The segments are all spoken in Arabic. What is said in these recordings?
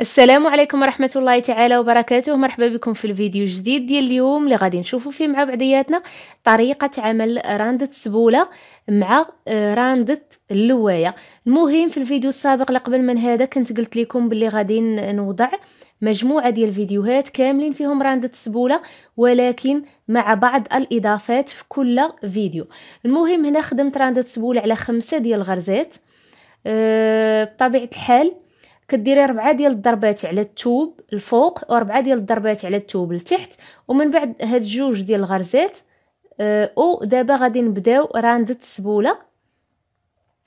السلام عليكم ورحمة الله تعالى وبركاته مرحبا بكم في الفيديو الجديد ديال اليوم اللي غادي نشوفوا فيه مع بعضياتنا طريقة عمل راندة سبولة مع آه، راندة اللواية المهم في الفيديو السابق قبل من هذا كنت قلت لكم باللي غادي نوضع مجموعة ديال الفيديوهات كاملين فيهم راندة سبولة ولكن مع بعض الإضافات في كل فيديو المهم هنا خدمت راندة سبولة على خمسة ديال الغرزات أه بطبيعة الحال كديري ربعة ديال الضربات على الثوب الفوق وربعة ديال الضربات على الثوب لتحت ومن بعد هاد جوج ديال الغرزات آه، او دابا غادي نبداو راند السبوله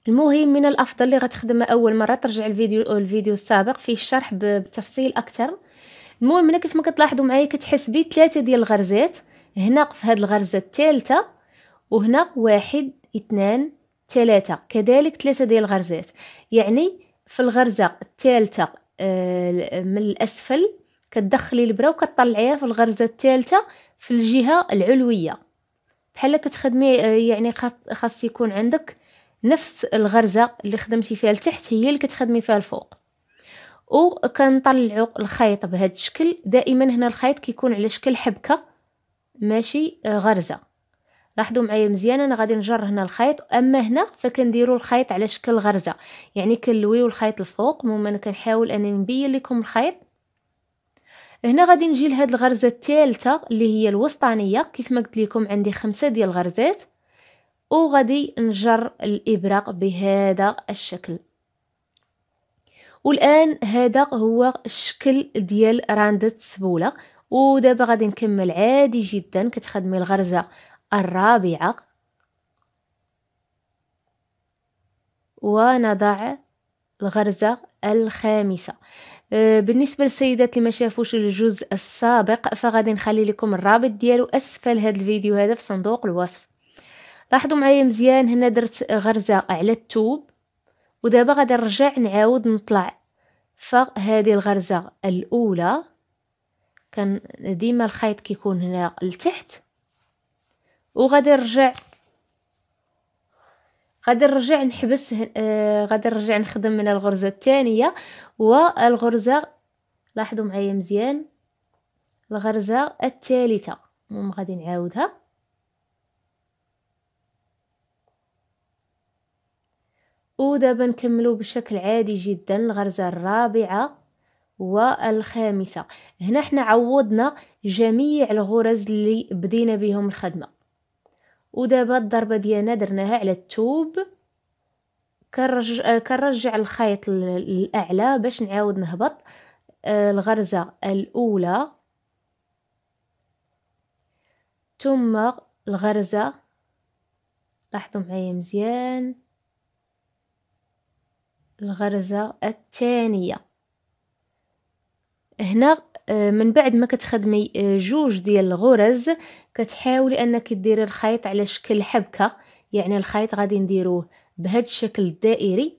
المهم من الافضل اللي غتخدمها اول مره ترجع الفيديو الفيديو السابق فيه الشرح بتفصيل اكثر المهم هنا كيف ما كتلاحظوا معايا كتحسبي ثلاثه ديال الغرزات هنا في هاد الغرزه الثالثه وهنا واحد اثنان ثلاثة كذلك ثلاثة ديال الغرزات يعني في الغرزة الثالثة من الأسفل كتدخلي البرا وكتطلعيها في الغرزة الثالثة في الجهة العلوية بحال كتخدمي آه، يعني خاص يكون عندك نفس الغرزة اللي خدمتي فيها لتحت هي اللي كتخدمي فيها الفوق وكنطلعوا الخيط بهذا الشكل دائما هنا الخيط كيكون على شكل حبكه ماشي آه، غرزه لاحظوا معايا مزيان انا غادي نجر هنا الخيط اما هنا فكنديروا الخيط على شكل غرزه يعني كنلويو الخيط الفوق المهم انا كنحاول انني نبين لكم الخيط هنا غادي نجي لهاد الغرزه الثالثه اللي هي الوسطانيه كيف ما قلت لكم عندي خمسة ديال الغرزات وغادي نجر الابره بهذا الشكل والان هذا هو الشكل ديال راندة السبوله ودابا غادي نكمل عادي جدا كتخدمي الغرزه الرابعة ونضع الغرزة الخامسة أه، بالنسبة للسيدات اللي ما شافوش الجزء السابق فغادي نخلي لكم الرابط ديالو اسفل هذا الفيديو هذا في صندوق الوصف لاحظوا معايا مزيان هنا درت غرزة على التوب ودابا غادي نرجع نعاود نطلع فهذه الغرزة الأولى كان ديما الخيط كيكون هنا لتحت وغادي نرجع غادي نرجع نحبس آه غادي نرجع نخدم من الغرزه الثانيه والغرزه لاحظوا معايا مزيان الغرزه الثالثه المهم غادي نعاودها ودابا نكملو بشكل عادي جدا الغرزه الرابعه والخامسه هنا حنا عوضنا جميع الغرز اللي بدينا بهم الخدمه ودابا الضربه ديالنا درناها على التوب كنرجع كنرجع الخيط الأعلى باش نعاود نهبط آه، الغرزه الاولى ثم الغرزه لاحظوا معايا مزيان الغرزه الثانيه هنا آه، من بعد ما كتخدمي آه، جوج ديال الغرز كتحاولي انك ديري الخيط على شكل حبكه يعني الخيط غادي نديروه بهذا الشكل الدائري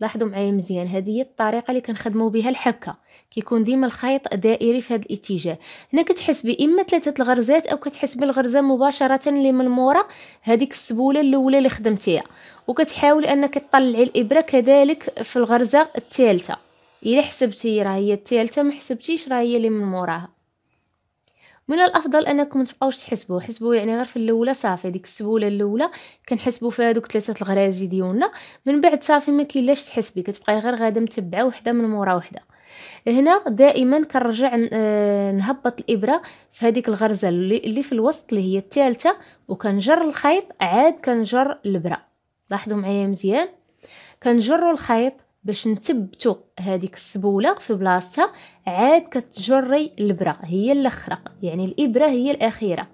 لاحظوا معايا مزيان هذه هي الطريقه اللي كنخدموا بها الحبكه كيكون ديما الخيط دائري في هذا الاتجاه هنا كتحسبي اما ثلاثه الغرزات او كتحسبي الغرزه مباشره اللي من مورا هذيك السبوله الاولى اللي خدمتيها وكتحاولي انك تطلعي الابره كذلك في الغرزه الثالثه إلا حسبتي راه هي الثالثه ما حسبتيش راه هي اللي من موراها من الافضل انكم تبقاوش تحسبوا حسبوا يعني غير في الاولى صافي ديك السبوله الاولى كنحسبوا فيها دوك ثلاثه الغرازي ديالنا من بعد صافي ما كاينلاش تحسبي كتبقاي غير غاده متبعه وحده من مورا وحده هنا دائما كنرجع آه، نهبط الابره في هذيك الغرزه اللي في الوسط اللي هي الثالثه وكنجر الخيط عاد كنجر الابره لاحظوا معايا مزيان كنجروا الخيط باش نتبتو هذيك السبوله في بلاصتها عاد كتجري الابره هي الاخرى يعني الابره هي الاخيره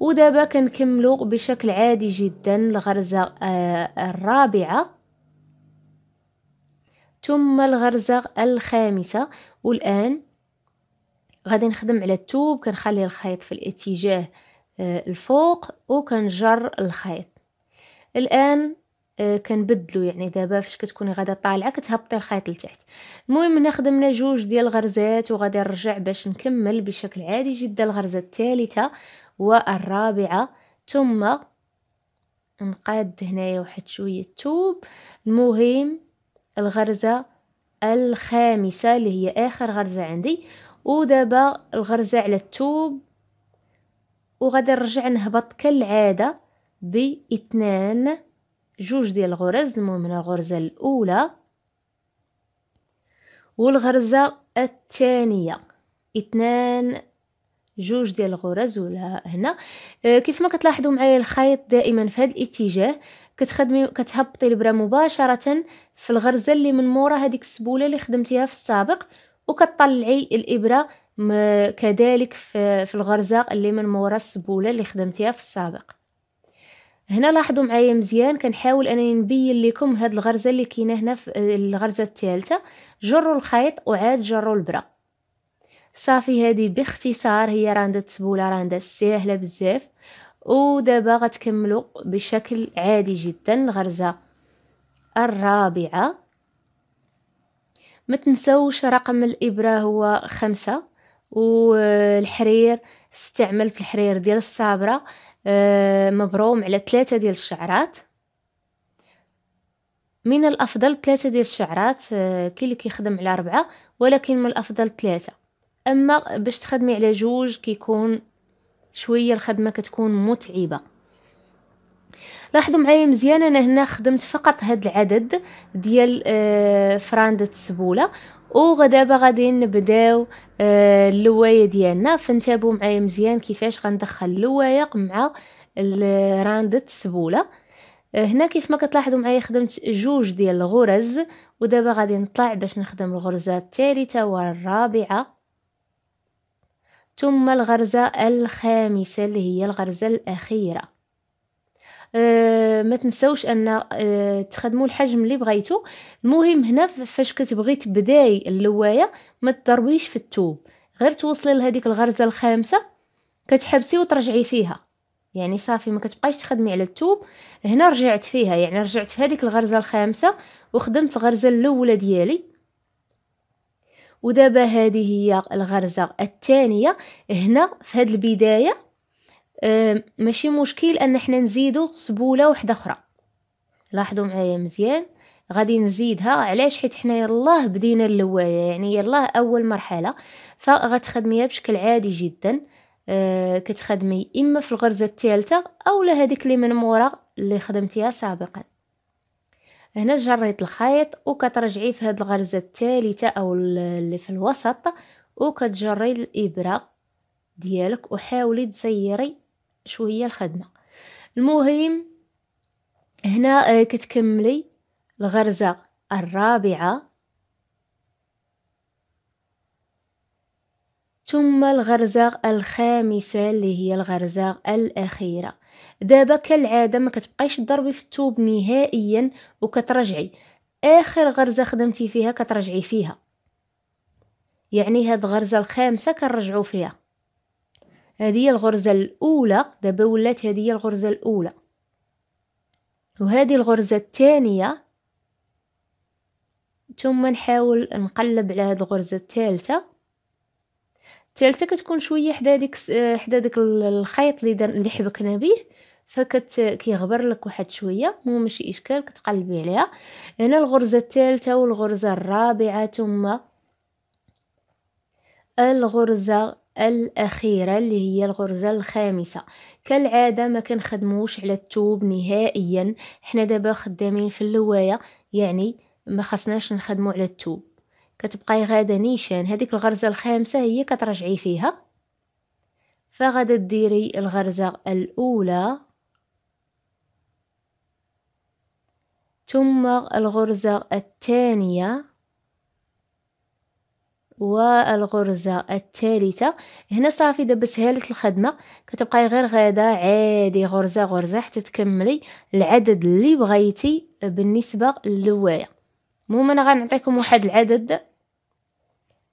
ودابا كنكملو بشكل عادي جدا الغرزه آه الرابعه ثم الغرزه الخامسه والان غادي نخدم على التوب كنخلي الخيط في الاتجاه آه، الفوق وكنجر الخيط الان آه، كنبدلو يعني دابا فاش كتكوني غادا طالعه كتهبطي الخيط لتحت المهم هنا خدمنا جوج ديال الغرزات وغادي نرجع باش نكمل بشكل عادي جدا الغرزه الثالثه والرابعه ثم نقاد هنايا واحد شويه الثوب المهم الغرزه الخامسه اللي هي اخر غرزه عندي ودابا الغرزه على الثوب وغادي نرجع نهبط كالعاده باثنان جوج ديال الغرز المهم الغرزه الاولى والغرزه الثانيه اثنان جوج ديال الغرز ولا هنا آه، كيف ما كتلاحظوا معايا الخيط دائما في هذا الاتجاه كتخدمي كتهبطي الابره مباشره في الغرزه اللي من مورا هذيك السبوله اللي خدمتيها في السابق وكتطلعي الابره كذلك في الغرزه اللي من مورا السبوله اللي خدمتيها في السابق هنا لاحظوا معايا مزيان كنحاول انني نبين لكم هاد الغرزه اللي كاينه هنا في آه، الغرزه الثالثه جروا الخيط وعاد جروا البره صافي هادي باختصار هي رانده سبوله رانده ساهله بزاف ودابا غتكملوا بشكل عادي جدا الغرزه الرابعه ما تنسوش رقم الابره هو خمسة والحرير استعملت الحرير ديال الصابره آه، مبروم على ثلاثة ديال الشعرات من الافضل ثلاثة ديال الشعرات آه، كي اللي كيخدم على ربعة ولكن من الافضل ثلاثة اما باش تخدمي على جوج كيكون شويه الخدمه كتكون متعبه لاحظوا معايا مزيان انا هنا خدمت فقط هاد العدد ديال آه، فراندة السبوله ودابا غادي نبداو آه اللوايه ديالنا فانتبهوا معايا مزيان كيفاش غندخل اللوايه مع راندة السبوله آه هنا كيف ما كتلاحظوا معايا خدمت جوج ديال الغرز ودابا غادي نطلع باش نخدم الغرزه الثالثه والرابعه ثم الغرزه الخامسه اللي هي الغرزه الاخيره أه، ما تنساوش ان أه، تخدموا الحجم اللي بغيتو المهم هنا فاش كتبغي تبداي اللوايه ما تضربيش في الثوب غير توصلي لهذيك الغرزه الخامسه كتحبسي وترجعي فيها يعني صافي ما كتبقايش تخدمي على الثوب هنا رجعت فيها يعني رجعت في هذيك الغرزه الخامسه وخدمت الغرزه الاولى ديالي ودابا هذه هي الغرزه الثانيه هنا في هذه البدايه آه، ماشي مشكل ان احنا نزيدو سبوله واحده اخرى لاحظوا معايا مزيان غادي نزيدها علاش حيت حنا يلاه بدينا اللوايه يعني يلاه اول مرحله فغتخدميها بشكل عادي جدا أه كتخدمي اما في الغرزه الثالثه اولا هذيك اللي من مورا اللي خدمتيها سابقا هنا جريت الخيط وكترجعي في هاد الغرزه الثالثه او اللي في الوسط وكتجري الابره ديالك وحاولي تزيري شويه الخدمه المهم هنا آه، كتكملي الغرزه الرابعه ثم الغرزه الخامسه اللي هي الغرزه الاخيره دابا كالعاده ما كتبقايش تضربي في الثوب نهائيا وكترجعي اخر غرزه خدمتي فيها كترجعي فيها يعني هاد الغرزه الخامسه كنرجعو فيها هذه الغرزة الأولى دابا ولات هذه الغرزة الأولى وهذه الغرزة الثانية ثم نحاول نقلب على هذه الغرزة الثالثة الثالثة كتكون شوية حدا ديك حدا داك الخيط اللي اللي حبكنا به فكت كيغبر لك واحد شويه مو ماشي اشكال كتقلبي عليها هنا الغرزه الثالثه والغرزه الرابعه ثم الغرزه الأخيرة اللي هي الغرزة الخامسة كالعادة ما كنخدموش على التوب نهائيا حنا دابا خدامين في اللواية يعني ما خصناش نخدمو على التوب كتبقاي غادا نيشان هذيك الغرزة الخامسة هي كترجعي فيها فغادا ديري الغرزة الأولى ثم الغرزة الثانية والغرزة الثالثة هنا صافي دابا سهلت الخدمة كتبقاي غير غادا عادي غرزة غرزة حتى تكملي العدد اللي بغيتي بالنسبة للواية المهم انا غنعطيكم واحد العدد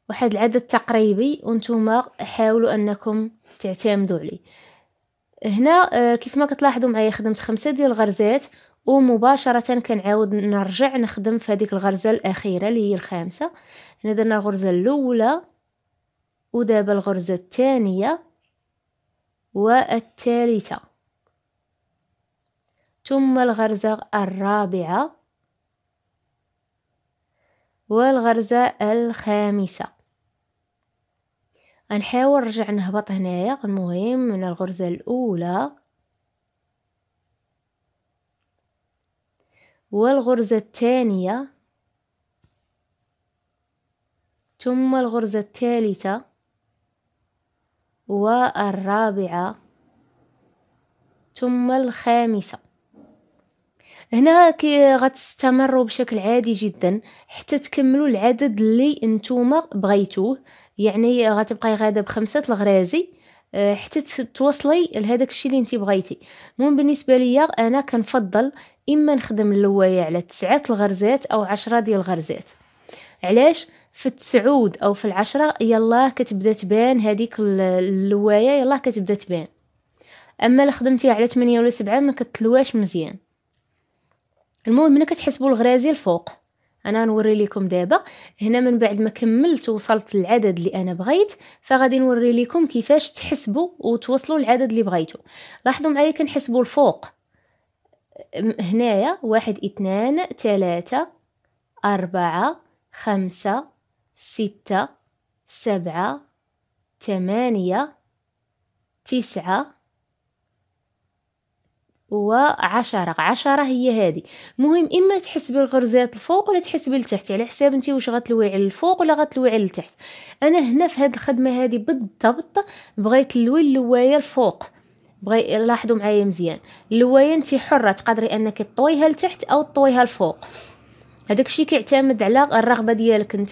واحد العدد تقريبي وانتم حاولوا انكم تعتمدوا عليه هنا آه، كيف ما كتلاحظوا معايا خدمت خمسة ديال الغرزات ومباشرة كنعاود نرجع نخدم في هذيك الغرزة الأخيرة اللي هي الخامسة هنا درنا الغرزة الأولى ودابا الغرزة الثانية والثالثة ثم الغرزة الرابعة والغرزة الخامسة غنحاول نرجع نهبط هنايا المهم من الغرزة الأولى والغرزة الثانية ثم الغرزة الثالثة والرابعة ثم الخامسة هنا كي غتستمروا بشكل عادي جدا حتى تكملوا العدد اللي انتوما بغيتوه يعني غتبقاي غاده بخمسة الغرازي أه، حتى توصلي لهذاك الشيء اللي انت بغيتي المهم بالنسبه ليا انا كنفضل اما نخدم اللوايه على تسعة الغرزات او عشرة ديال الغرزات علاش في التسعود او في العشرة يلاه كتبدا تبان هذيك اللوايه يلاه كتبدا تبان اما الا خدمتي على 8 ولا 7 ما كتلواش مزيان المهم ملي كتحسبوا الغرازي الفوق انا نوري لكم دابا هنا من بعد ما كملت وصلت للعدد اللي انا بغيت فغادي نوري لكم كيفاش تحسبوا وتوصلوا للعدد اللي بغيتو لاحظوا معايا كنحسبوا الفوق هنايا واحد اثنان ثلاثة أربعة خمسة ستة سبعة ثمانية تسعة وعشرة عشرة هي هذه مهم اما تحس بالغرزات الفوق ولا تحس بالتحت على حساب انت واش غتلوي على الفوق ولا غتلوي على التحت انا هنا في هاد الخدمه هذه بالضبط بغيت نلوي اللوايه الفوق بغي لاحظوا معايا مزيان اللوايه انت حره تقدري انك تطويها لتحت او تطويها الفوق هذاك الشيء كيعتمد على الرغبه ديالك انت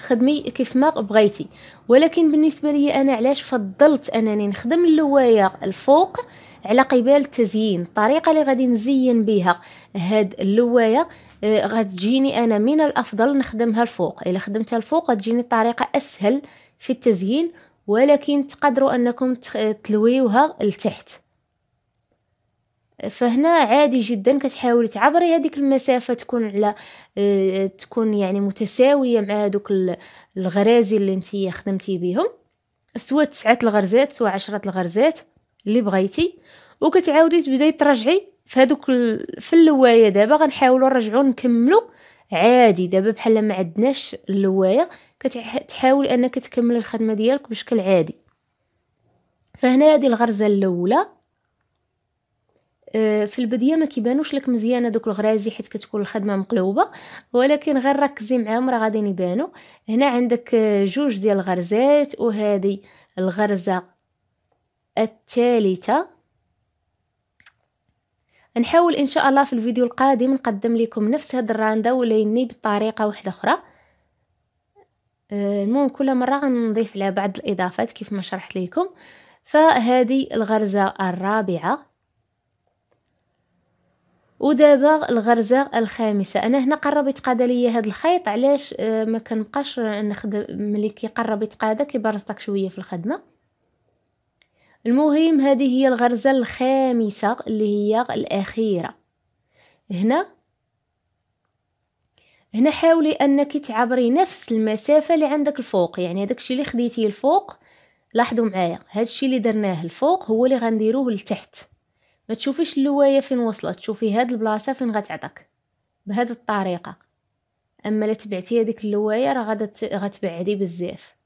خدمي كيف ما بغيتي ولكن بالنسبه لي انا علاش فضلت انني نخدم اللوايه الفوق على قبال التزيين الطريقه اللي غادي نزين بها هاد اللوايه آه، غتجيني انا من الافضل نخدمها الفوق الا خدمتها الفوق غتجيني طريقه اسهل في التزيين ولكن تقدروا انكم آه، تلويوها لتحت فهنا عادي جدا كتحاولي تعبري هذيك المسافه تكون على آه، تكون يعني متساويه مع هذوك الغرازي اللي انت خدمتي بهم سواء تسعة الغرزات سواء عشرة الغرزات اللي بغيتي وكتعاودي تبداي ترجعي في هذوك في اللوايه دابا غنحاولوا نرجعوا نكملوا عادي دابا بحال ما عندناش اللوايه كتحاولي انك تكمل الخدمه ديالك بشكل عادي فهنا هذه الغرزه الاولى آه، في البدايه ما كيبانوش لك مزيان هذوك الغرازي حيت كتكون الخدمه مقلوبه ولكن غير ركزي معاهم راه غاديين يبانو هنا عندك آه، جوج ديال الغرزات وهذه الغرزه الثالثة نحاول ان شاء الله في الفيديو القادم نقدم لكم نفس هاد الراندا ولكن بطريقه واحده اخرى آه، المهم كل مره غنضيف على بعض الاضافات كيف ما شرحت لكم فهذه الغرزه الرابعه ودابا الغرزه الخامسه انا هنا قرب يتقاد ليا هذا الخيط علاش آه، ما كنبقاش نخدم ملي كيقرب يتقاد كيبرزطك شويه في الخدمه المهم هذه هي الغرزة الخامسة اللي هي الأخيرة هنا هنا حاولي أنك تعبري نفس المسافة اللي عندك الفوق يعني هذاك الشيء اللي خديتي الفوق لاحظوا معايا هذا الشيء اللي درناه الفوق هو اللي غنديروه لتحت ما تشوفيش اللواية فين وصلت تشوفي هاد البلاصة فين غتعطك بهذه الطريقة اما لتبعتي هذيك اللوايه راه غتبعدي بزاف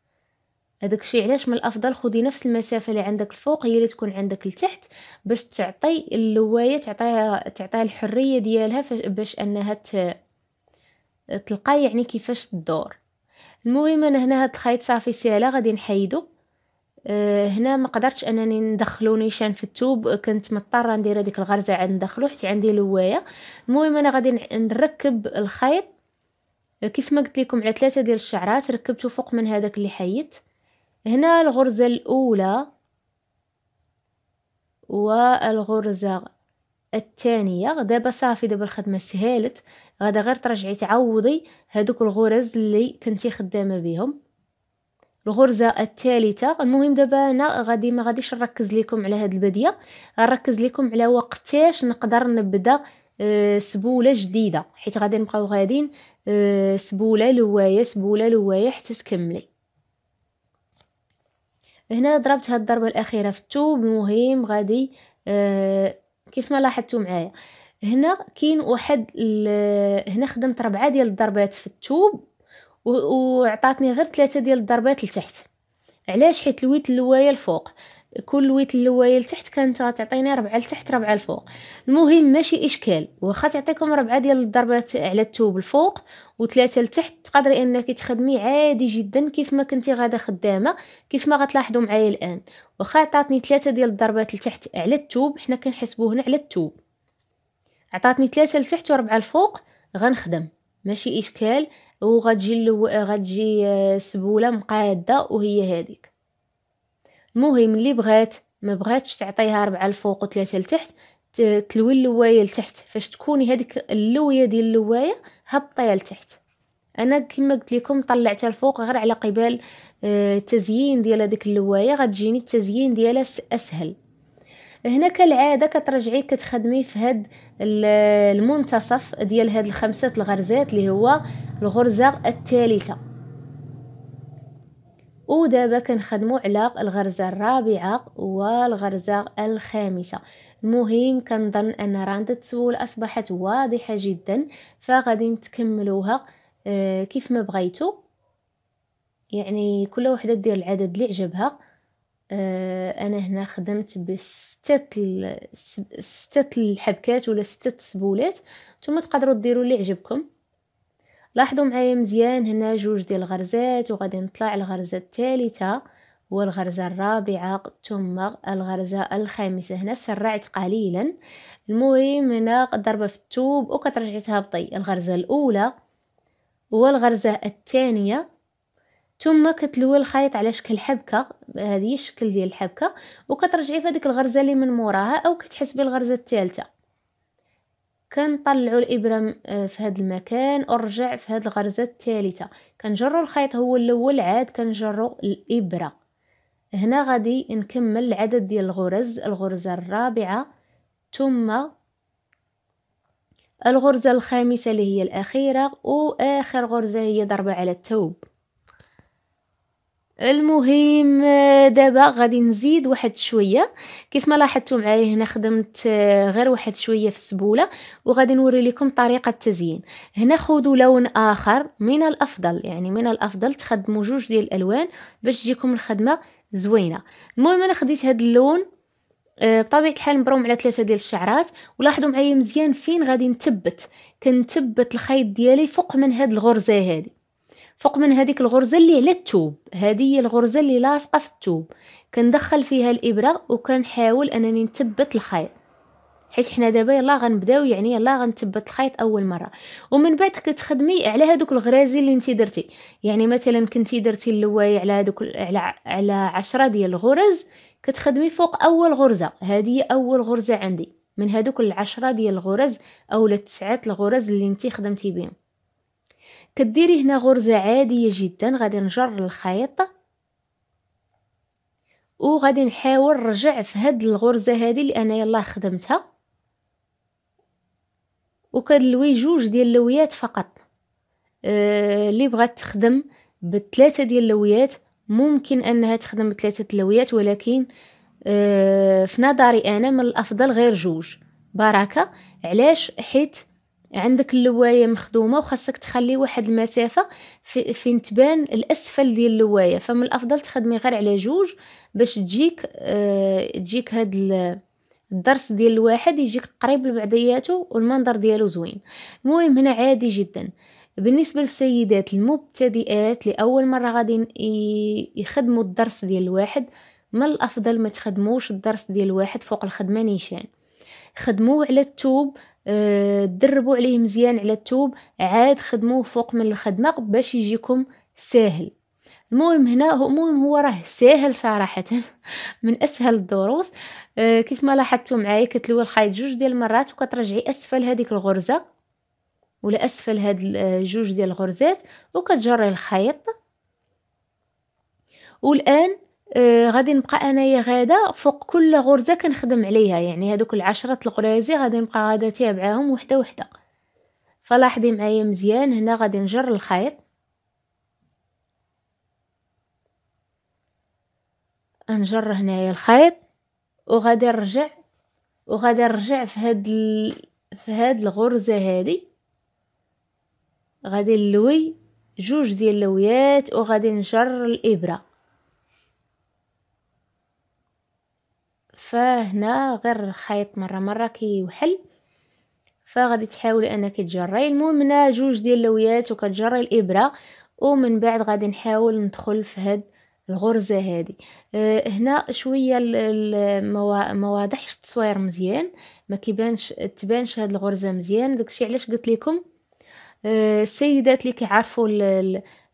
هذاك الشيء علاش من الافضل خدي نفس المسافه اللي عندك الفوق هي اللي تكون عندك لتحت باش تعطي اللوايه تعطيها تعطيها الحريه ديالها باش انها ت... تلقى يعني كيفاش تدور المهم انا هنا هاد الخيط صافي ساهله غادي نحيدو آه، هنا ما قدرتش انني ندخلو نيشان في التوب كنت مضطره ندير هذيك الغرزه عاد ندخلو حيت عندي لوايه المهم انا غادي نركب الخيط كيف ما قلت لكم على ثلاثه ديال الشعرات ركبته فوق من هذاك اللي حيدت هنا الغرزة الأولى والغرزة الثانية غدا بصافي دابا الخدمة سهالت غدا غير ترجعي تعوضي هادوك الغرز اللي كنتي خدامة بهم الغرزة الثالثة المهم دابا انا غادي ما غاديش نركز لكم على هاد البدية نركز لكم على وقتاش نقدر نبدا أه سبولة جديدة حيت غادي نبقاو غادين أه سبولة لواية سبولة لواية حتى تكملي هنا ضربت هاد الضربه الاخيره في الثوب مهم غادي آه كيف ما لاحظتوا معايا هنا كاين واحد هنا خدمت ربعه ديال الضربات في الثوب وعطاتني غير ثلاثه ديال الضربات لتحت علاش حيت لويت اللوايه الفوق كل ويت اللوايه لتحت كانت غتعطيني ربعة لتحت ربعة لفوق المهم ماشي اشكال واخا تعطيكم ربعة ديال الضربات على التوب الفوق وثلاثة لتحت تقدري انك تخدمي عادي جدا كيف ما كنتي غادا خدامه كيف ما غتلاحظوا معايا الان واخا عطاتني ثلاثة ديال الضربات لتحت على التوب حنا كنحسبوه هنا على التوب عطاتني ثلاثة لتحت وربعة لفوق غنخدم ماشي اشكال وغتجي غتجي آه، سبوله مقاده وهي هذيك المهم اللي بغات ما بغاتش تعطيها ربعة الفوق وثلاثة لتحت تلوي اللواية لتحت فاش تكوني هذيك اللوية ديال اللواية هبطيها لتحت انا كما قلت لكم طلعتها الفوق غير على قبال آه، التزيين ديال هذيك اللوايه غتجيني التزيين ديالها اسهل هنا كالعاده كترجعي كتخدمي في هاد المنتصف ديال هاد الخمسه الغرزات اللي هو الغرزه الثالثه ودابا كنخدمو على الغرزة الرابعة والغرزة الخامسة المهم كنظن ان راندة السول اصبحت واضحة جدا فغادي نتكملوها آه، كيف ما بغيتو يعني كل وحدة دير العدد اللي عجبها آه، انا هنا خدمت بستة ستة الحبكات ولا ستة السبولات نتوما تقدروا تديروا اللي عجبكم لاحظوا معايا مزيان هنا جوج ديال الغرزات وغادي نطلع الغرزه الثالثه والغرزة الرابعة ثم الغرزة الخامسة هنا سرعت قليلا المهم هنا ضربة في التوب وكترجعي تهبطي الغرزة الأولى والغرزة الثانية ثم كتلوي الخيط على شكل حبكة هذه الشكل ديال الحبكة وكترجعي في هذيك الغرزة اللي من موراها أو كتحسبي الغرزة الثالثة كنطلعوا الابره آه، في هذا المكان ونرجع في هذه الغرزه الثالثه كنجروا الخيط هو الاول عاد كنجروا الابره هنا غادي نكمل العدد ديال الغرز الغرزه الرابعه ثم الغرزه الخامسه اللي هي الاخيره واخر غرزه هي ضربه على التوب المهم آه، دابا غادي نزيد واحد شويه كيف ما لاحظتوا معايا هنا خدمت آه، غير واحد شويه في السبوله وغادي نوري لكم طريقه التزيين هنا خذوا لون اخر من الافضل يعني من الافضل تخدموا جوج ديال الالوان باش تجيكم الخدمه زوينه المهم انا خديت هذا اللون آه، بطبيعه الحال مبروم على ثلاثه ديال الشعرات ولاحظوا معايا مزيان فين غادي نثبت كنثبت الخيط ديالي فوق من هاد الغرزه هذه فوق من هذيك الغرزه اللي على التوب هذه هي الغرزه اللي لاصقه في التوب كندخل فيها الابره وكنحاول انني نثبت الخيط حيت حنا دابا يلا غنبداو يعني يلا غنثبت الخيط اول مره ومن بعد كتخدمي على هذوك الغرازي اللي انت درتي يعني مثلا كنتي درتي اللوايه على هذوك على على 10 ديال الغرز كتخدمي فوق اول غرزه هذه اول غرزه عندي من هذوك العشرة ديال الغرز او التسعات الغرز اللي انت خدمتي بهم كديري هنا غرزة عادية جدا غادي نجر الخيط وغادي نحاول نرجع في هاد الغرزة هادي اللي انا يلاه خدمتها وكنلوي جوج ديال اللويات فقط آه، اللي أه بغات تخدم بثلاثه ديال اللويات ممكن انها تخدم بثلاثه اللويات ولكن أه في نظري انا من الافضل غير جوج بركه علاش حيت عندك اللوايه مخدومه وخاصك تخلي واحد المسافه في فين تبان الاسفل ديال اللوايه فمن الافضل تخدمي غير على جوج باش تجيك أه تجيك هاد الدرس ديال الواحد يجيك قريب لبعضياته والمنظر ديالو زوين المهم هنا عادي جدا بالنسبة للسيدات المبتدئات لأول مرة غادي يخدموا الدرس ديال الواحد من الأفضل ما تخدموش الدرس ديال الواحد فوق الخدمة نيشان خدموه على التوب آه، دربوا عليه مزيان على التوب عاد خدموه فوق من الخدمة باش يجيكم ساهل المهم هنا هو المهم هو راه ساهل صراحة من أسهل الدروس آه، كيف ما لاحظتوا معايا كتلوي الخيط جوج ديال المرات وكترجعي أسفل هذيك الغرزة ولا أسفل هاد آه، جوج ديال الغرزات وكتجري الخيط والآن آه، غادي نبقى انايا غادا فوق كل غرزه كنخدم عليها يعني هذوك العشرة القرازي غادي نبقى غادا تابعاهم وحده وحده فلاحظي معايا مزيان هنا غادي نجر الخيط نجر هنايا الخيط وغادي نرجع وغادي نرجع في هاد ال... في هاد الغرزه هادي غادي نلوي جوج ديال اللويات وغادي نجر الابره فهنا غير الخيط مرة مرة كيوحل فغادي تحاولي انك تجري المهم هنا جوج ديال اللويات وكتجري الابره ومن بعد غادي نحاول ندخل في هاد الغرزه هادي أه هنا شويه ما واضحش التصوير مزيان ما كيبانش تبانش هاد الغرزه مزيان داكشي علاش قلت لكم أه السيدات اللي كيعرفوا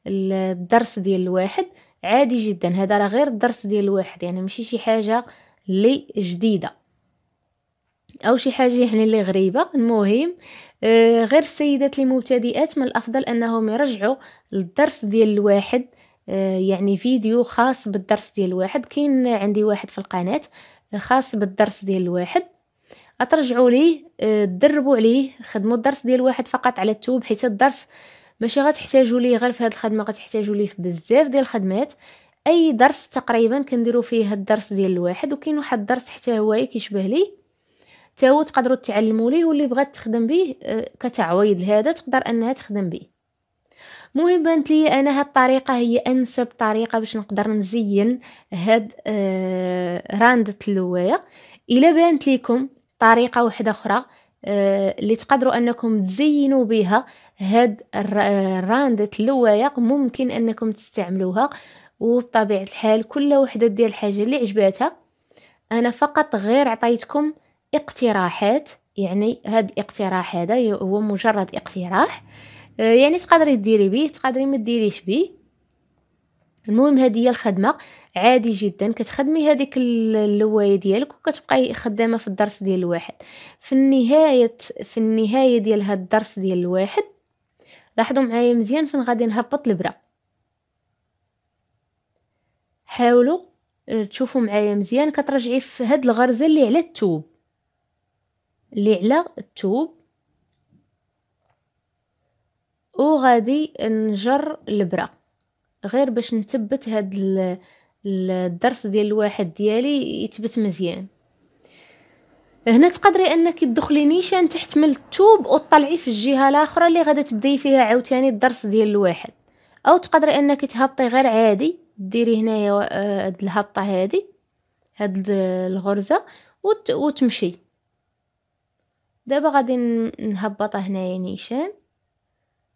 الدرس ديال الواحد عادي جدا هذا راه غير الدرس ديال الواحد يعني ماشي شي حاجه لي جديده او شي حاجه يعني اللي غريبه المهم آه غير السيدات المبتدئات من الافضل انهم يرجعوا للدرس ديال الواحد آه يعني فيديو خاص بالدرس ديال الواحد كاين عندي واحد في القناه آه، خاص بالدرس ديال الواحد اترجعوا ليه آه تدربوا عليه خدموا الدرس ديال الواحد فقط على التوب حيت الدرس ماشي غتحتاجوا ليه غير في هذه الخدمه غتحتاجوا ليه في بزاف ديال الخدمات اي درس تقريبا كنديرو فيه الدرس ديال الواحد وكاين واحد الدرس حتى هو كيشبه ليه حتى هو تقدروا تعلموا ليه واللي بغات تخدم به آه، كتعويض لهذا تقدر انها تخدم به مهم بانت لي انا هاد الطريقه هي انسب طريقه باش نقدر نزين هاد آه راندة اللوايه الا بانت ليكم طريقه واحده اخرى آه، اللي آه تقدروا انكم تزينوا بها هاد راندة اللوايه ممكن انكم تستعملوها وبطبيعة الحال كل وحدة دير الحاجة اللي عجباتها أنا فقط غير عطيتكم اقتراحات يعني هاد الاقتراح هذا هو مجرد اقتراح آه، يعني تقدري ديري بيه تقدري ما ديريش بيه المهم هذه هي الخدمه عادي جدا كتخدمي هذيك اللوايه ديالك وكتبقاي خدامه في الدرس ديال الواحد في النهايه في النهايه ديال هاد الدرس ديال الواحد لاحظوا معايا مزيان فين غادي نهبط البرق حاولوا آه، تشوفوا معايا مزيان كترجعي في هاد الغرزه اللي على التوب اللي على التوب وغادي نجر البرا غير باش نثبت هاد الدرس ديال الواحد ديالي يثبت مزيان هنا تقدري انك تدخلي نيشان تحت من التوب وتطلعي في الجهه الاخرى اللي غادي تبداي فيها عاوتاني الدرس ديال الواحد او تقدري انك تهبطي غير عادي ديري هنايا آه، هاد الهبطه هادي هاد الغرزه وت... وتمشي دابا غادي نهبطها هنايا نيشان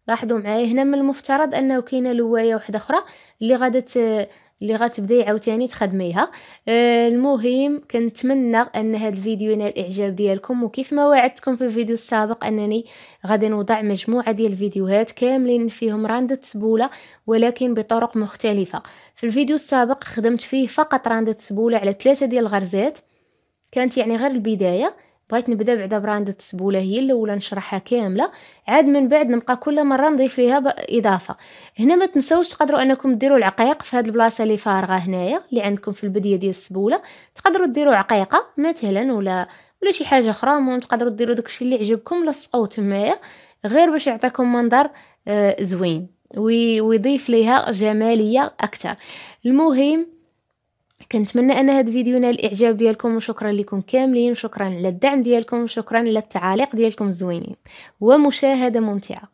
لاحظوا معايا هنا من المفترض انه كاينه لوايه واحده اخرى اللي غادي اللي غتبداي عاوتاني تخدميها آه، المهم كنتمنى ان هذا الفيديو ينال الاعجاب ديالكم وكيف ما وعدتكم في الفيديو السابق انني غادي نوضع مجموعه ديال الفيديوهات كاملين فيهم راندة سبوله ولكن بطرق مختلفه في الفيديو السابق خدمت فيه فقط راندة سبوله على ثلاثه ديال الغرزات كانت يعني غير البدايه بغيت نبدا بعدا براندة السبولة هي الاولى نشرحها كاملة عاد من بعد نبقى كل مرة نضيف ليها اضافة هنا ما تنساوش تقدروا انكم ديروا العقيق في هاد البلاصة اللي فارغة هنايا اللي عندكم في البدية ديال السبولة تقدروا ديروا عقيقة مثلا ولا ولا شي حاجة اخرى المهم تقدروا ديروا داكشي اللي عجبكم لصقوه تمايا غير باش يعطيكم منظر آه زوين ويضيف ليها جمالية اكثر المهم كنتمنى ان هذا الفيديو نال الاعجاب ديالكم وشكرا لكم كاملين شكرا للدعم ديالكم شكرا للتعاليق ديالكم الزوينين ومشاهده ممتعه